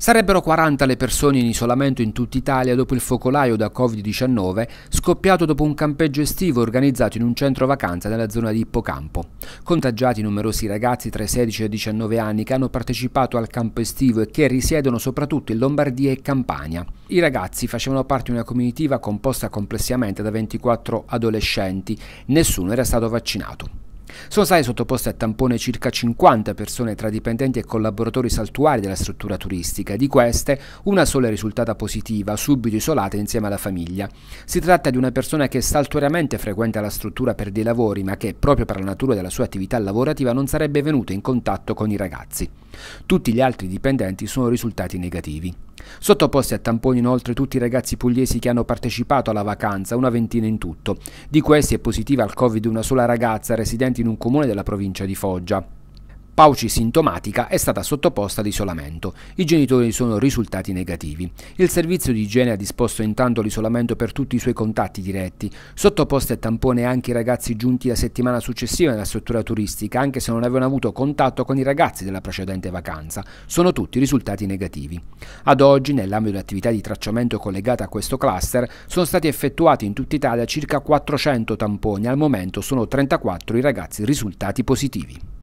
Sarebbero 40 le persone in isolamento in tutta Italia dopo il focolaio da Covid-19 scoppiato dopo un campeggio estivo organizzato in un centro vacanza nella zona di Ippocampo. Contagiati numerosi ragazzi tra i 16 e i 19 anni che hanno partecipato al campo estivo e che risiedono soprattutto in Lombardia e Campania. I ragazzi facevano parte di una comitiva composta complessivamente da 24 adolescenti, nessuno era stato vaccinato. Sono state sottoposte a tampone circa 50 persone tra dipendenti e collaboratori saltuari della struttura turistica, di queste una sola è risultata positiva, subito isolata insieme alla famiglia. Si tratta di una persona che saltuariamente frequenta la struttura per dei lavori, ma che proprio per la natura della sua attività lavorativa non sarebbe venuta in contatto con i ragazzi. Tutti gli altri dipendenti sono risultati negativi. Sottoposti a tamponi inoltre tutti i ragazzi pugliesi che hanno partecipato alla vacanza, una ventina in tutto. Di questi è positiva al Covid una sola ragazza residente in un comune della provincia di Foggia. Pauci sintomatica è stata sottoposta ad isolamento. I genitori sono risultati negativi. Il servizio di igiene ha disposto intanto l'isolamento per tutti i suoi contatti diretti. Sottoposti a tampone anche i ragazzi giunti la settimana successiva nella struttura turistica, anche se non avevano avuto contatto con i ragazzi della precedente vacanza. Sono tutti risultati negativi. Ad oggi, nell'ambito dell'attività di tracciamento collegata a questo cluster, sono stati effettuati in tutta Italia circa 400 tamponi. Al momento sono 34 i ragazzi risultati positivi.